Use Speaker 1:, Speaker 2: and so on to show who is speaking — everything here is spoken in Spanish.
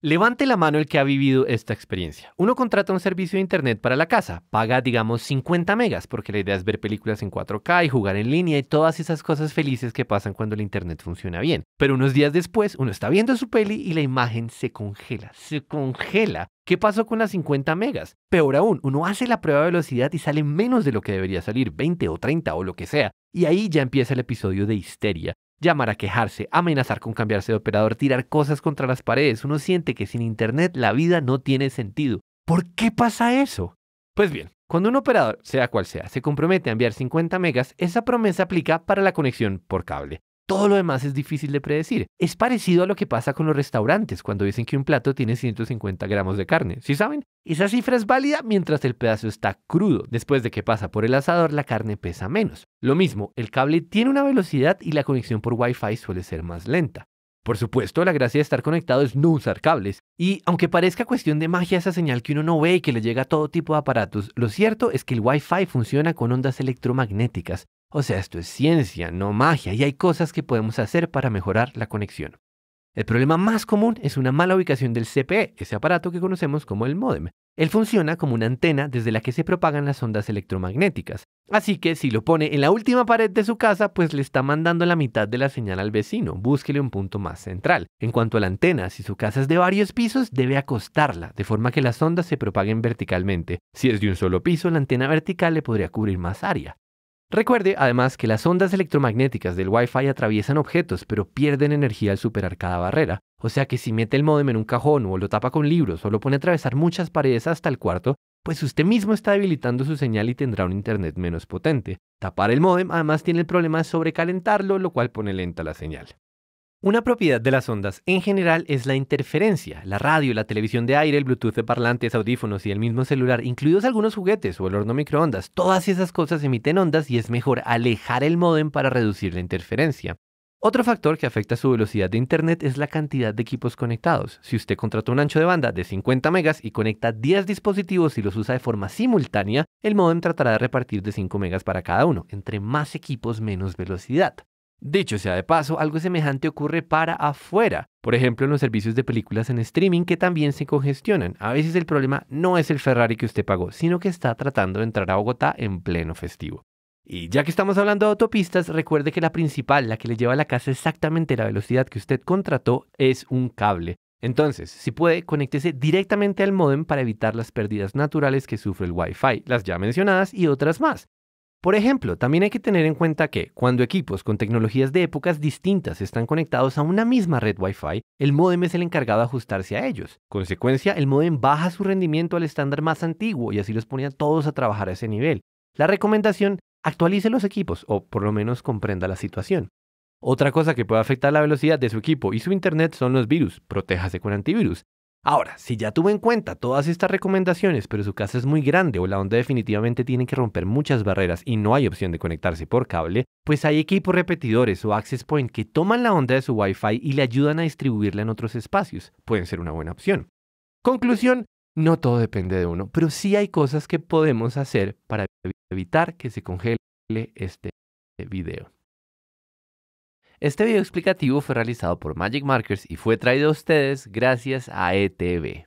Speaker 1: Levante la mano el que ha vivido esta experiencia. Uno contrata un servicio de internet para la casa, paga digamos 50 megas, porque la idea es ver películas en 4K y jugar en línea y todas esas cosas felices que pasan cuando el internet funciona bien. Pero unos días después uno está viendo su peli y la imagen se congela, se congela. ¿Qué pasó con las 50 megas? Peor aún, uno hace la prueba de velocidad y sale menos de lo que debería salir, 20 o 30 o lo que sea. Y ahí ya empieza el episodio de histeria, llamar a quejarse, amenazar con cambiarse de operador, tirar cosas contra las paredes. Uno siente que sin Internet la vida no tiene sentido. ¿Por qué pasa eso? Pues bien, cuando un operador, sea cual sea, se compromete a enviar 50 megas, esa promesa aplica para la conexión por cable. Todo lo demás es difícil de predecir. Es parecido a lo que pasa con los restaurantes cuando dicen que un plato tiene 150 gramos de carne. ¿Sí saben? Esa cifra es válida mientras el pedazo está crudo. Después de que pasa por el asador, la carne pesa menos. Lo mismo, el cable tiene una velocidad y la conexión por Wi-Fi suele ser más lenta. Por supuesto, la gracia de estar conectado es no usar cables. Y aunque parezca cuestión de magia esa señal que uno no ve y que le llega a todo tipo de aparatos, lo cierto es que el Wi-Fi funciona con ondas electromagnéticas, o sea, esto es ciencia, no magia, y hay cosas que podemos hacer para mejorar la conexión. El problema más común es una mala ubicación del CPE, ese aparato que conocemos como el modem. Él funciona como una antena desde la que se propagan las ondas electromagnéticas. Así que si lo pone en la última pared de su casa, pues le está mandando la mitad de la señal al vecino. Búsquele un punto más central. En cuanto a la antena, si su casa es de varios pisos, debe acostarla, de forma que las ondas se propaguen verticalmente. Si es de un solo piso, la antena vertical le podría cubrir más área. Recuerde además que las ondas electromagnéticas del Wi-Fi atraviesan objetos, pero pierden energía al superar cada barrera. O sea que si mete el modem en un cajón o lo tapa con libros o lo pone a atravesar muchas paredes hasta el cuarto, pues usted mismo está debilitando su señal y tendrá un internet menos potente. Tapar el módem además tiene el problema de sobrecalentarlo, lo cual pone lenta la señal. Una propiedad de las ondas en general es la interferencia. La radio, la televisión de aire, el Bluetooth de parlantes, audífonos y el mismo celular, incluidos algunos juguetes o el horno microondas, todas esas cosas emiten ondas y es mejor alejar el módem para reducir la interferencia. Otro factor que afecta su velocidad de Internet es la cantidad de equipos conectados. Si usted contrata un ancho de banda de 50 megas y conecta 10 dispositivos y los usa de forma simultánea, el módem tratará de repartir de 5 megas para cada uno. Entre más equipos, menos velocidad. Dicho sea de paso, algo semejante ocurre para afuera, por ejemplo en los servicios de películas en streaming que también se congestionan. A veces el problema no es el Ferrari que usted pagó, sino que está tratando de entrar a Bogotá en pleno festivo. Y ya que estamos hablando de autopistas, recuerde que la principal, la que le lleva a la casa exactamente la velocidad que usted contrató, es un cable. Entonces, si puede, conéctese directamente al modem para evitar las pérdidas naturales que sufre el Wi-Fi, las ya mencionadas y otras más. Por ejemplo, también hay que tener en cuenta que cuando equipos con tecnologías de épocas distintas están conectados a una misma red Wi-Fi, el modem es el encargado de ajustarse a ellos. Consecuencia, el modem baja su rendimiento al estándar más antiguo y así los pone a todos a trabajar a ese nivel. La recomendación, actualice los equipos o por lo menos comprenda la situación. Otra cosa que puede afectar la velocidad de su equipo y su internet son los virus. Protéjase con antivirus. Ahora, si ya tuvo en cuenta todas estas recomendaciones, pero su casa es muy grande o la onda definitivamente tiene que romper muchas barreras y no hay opción de conectarse por cable, pues hay equipos repetidores o access point que toman la onda de su Wi-Fi y le ayudan a distribuirla en otros espacios. Pueden ser una buena opción. Conclusión, no todo depende de uno, pero sí hay cosas que podemos hacer para evitar que se congele este video. Este video explicativo fue realizado por Magic Markers y fue traído a ustedes gracias a ETV.